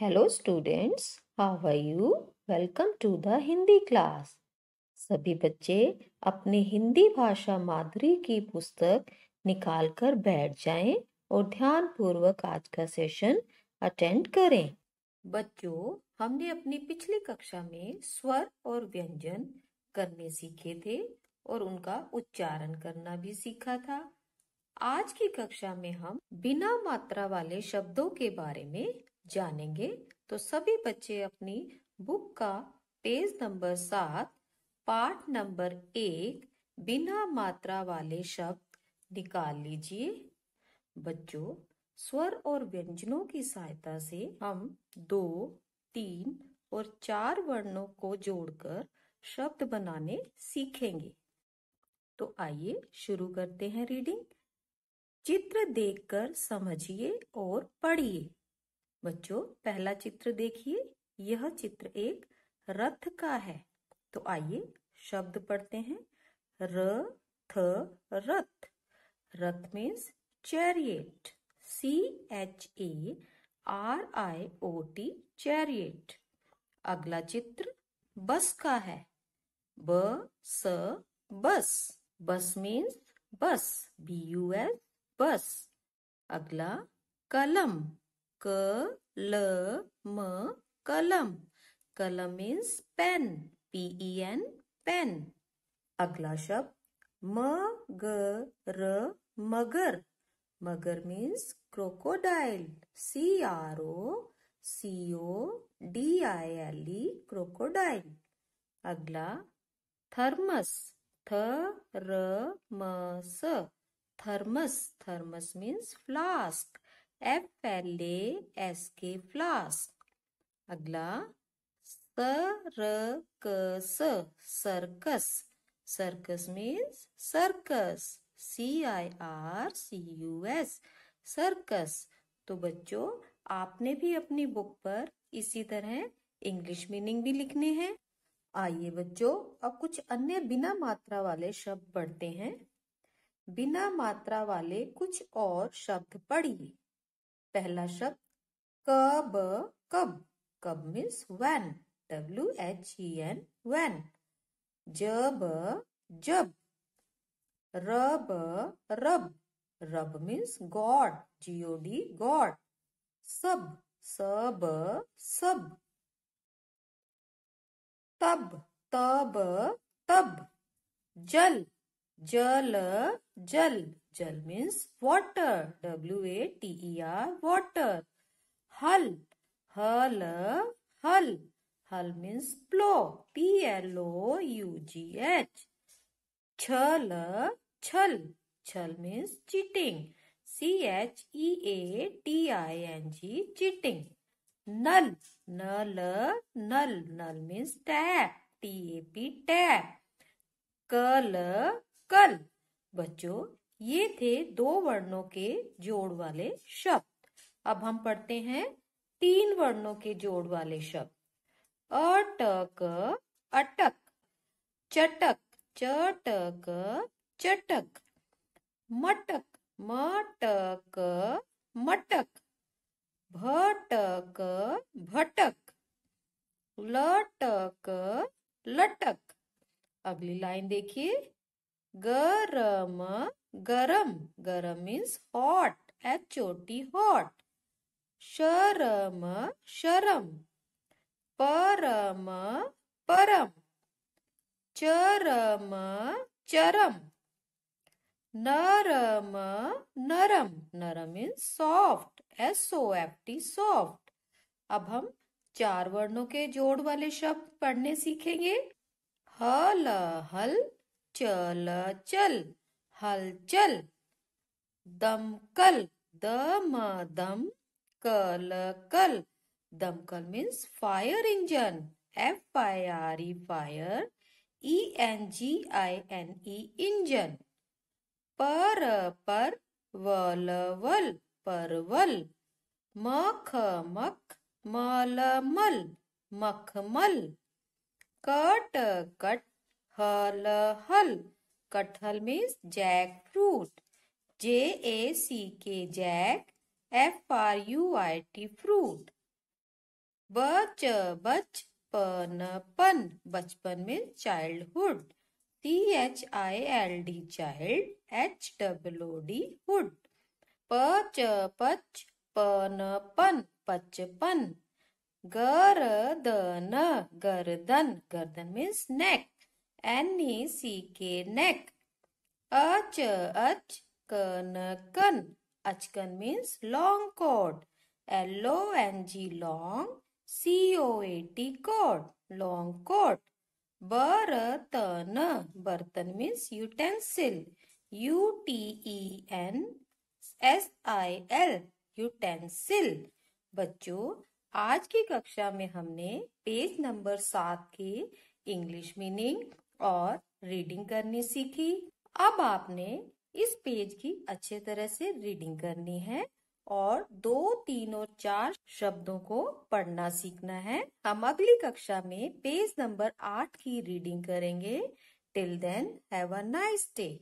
Hello students how are you welcome to the Hindi class सभी बच्चे अपने हिंदी भाषा माधुरी की पुस्तक निकाल कर बैठ जाएं और ध्यान पूर्वक आज का सेशन अटेंड करें बच्चों हमने अपनी पिछली कक्षा में स्वर और व्यंजन करने सीखे थे और उनका उच्चारण करना भी सीखा था आज की कक्षा में हम बिना मात्रा वाले शब्दों के बारे में जानेंगे तो सभी बच्चे अपनी बुक का पेज नंबर सात पाठ नंबर एक बिना मात्रा वाले शब्द निकाल लीजिए बच्चों स्वर और व्यंजनों की सहायता से हम दो तीन और चार वर्णों को जोड़कर शब्द बनाने सीखेंगे तो आइए शुरू करते हैं रीडिंग चित्र देखकर समझिए और पढ़िए बच्चों पहला चित्र देखिए यह चित्र एक रथ का है तो आइए शब्द पढ़ते हैं र थ रथ रथ means chariot C H A R I O T chariot अगला चित्र बस का है ब स बस बस मीन्स बस बी यू एस बस अगला कलम क ल म कलम कलम means pen P E N pen अगला शब्द म ग र मगर मगर means crocodile C R O C O D I L E crocodile अगला थर्मस थ र म स thermos thermos means flask F L S K flask अगला स circus circus means circus C I R C U S circus तो बच्चों आपने भी अपनी बुक पर इसी तरह इंग्लिश मीनिंग भी लिखने हैं आइए बच्चों अब कुछ अन्य बिना मात्रा वाले शब्द पढ़ते हैं बिना मात्रा वाले कुछ और शब्द पढ़िए पहला शब्द कब कब कब means when W H E N when जब जब रब रब रब मीन्स गॉड जीओडी गॉड सब सब सब तब तब तब जल जल जल Jal means water. W-A-T-E-R, water. Hull. Hull, hull. Hull means plow. P-L-O-U-G-H. Chal, chal. Chal means cheating. C-H-E-A-T-I-N-G, cheating. Null, null, null. Null means tap. T-A-P, tap. Kal, कल बच्चों ये थे दो वर्णों के जोड़ वाले शब्द अब हम पढ़ते हैं तीन वर्णों के जोड़ वाले शब्द अटक अटक चटक चटक चटक मटक मटक मटक भटक भटक लटक लटक अगली लाइन देखिए गरम गरम गरम मीन्स हॉट एच चोटी हॉट शरम शरम परम परम चरम चरम नरम नरम नरम means soft S O F T soft अब हम चार वर्णों के जोड़ वाले शब्द पढ़ने सीखेंगे हल हल चल चल हलचल दमकल दम दम कल कल दमकल means fire engine F I R E fire E N G I N E engine पर पर वल वल परवल मख मख मल मल मखमल कट कट हल हल कटहल means jackfruit J A C K jack F R U I T fruit बच बच पन पन बचपन में childhood T H I L D child H डब्लो डी हुड पच पच पन पन पचपन गर्दन गर्दन गर्दन मीन्स नेक एन ई सी के नेक अच अच कन कन अचकन means long coat L O N G long C O A T coat long coat बर्तन बर्तन means utensil U T E N S I L utensil बच्चों आज की कक्षा में हमने पेज नंबर सात के इंग्लिश मीनिंग और रीडिंग करनी सीखी अब आपने इस पेज की अच्छे तरह से रीडिंग करनी है और दो तीन और चार शब्दों को पढ़ना सीखना है हम अगली कक्षा में पेज नंबर आठ की रीडिंग करेंगे till then have a nice day